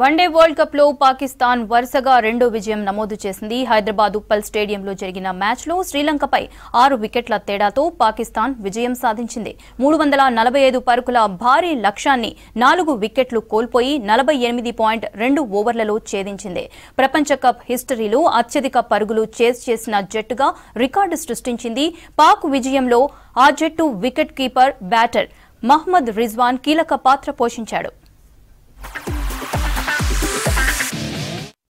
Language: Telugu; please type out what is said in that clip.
వన్డే వరల్డ్ కప్ లో పాకిస్తాన్ వరుసగా రెండో విజయం నమోదు చేసింది హైదరాబాద్ ఉప్పల్ స్టేడియంలో జరిగిన మ్యాచ్లో శ్రీలంకపై ఆరు వికెట్ల తేడాతో పాకిస్తాన్ విజయం సాధించింది మూడు వందల నలభై ఐదు పరుకుల భారీ లక్ష్యాన్ని నాలుగు వికెట్లు కోల్పోయి నలభై ఎనిమిది పాయింట్ రెండు ఓవర్లలో ఛేదించింది ప్రపంచ కప్ హిస్టరీలో అత్యధిక పరుగులు చేజ్ చేసిన జట్టుగా రికార్డు సృష్టించింది పాక్ విజయంలో ఆ జట్టు wicket keeper batter Mohammad Rizwan కీలక పాత్ర పోషించాడు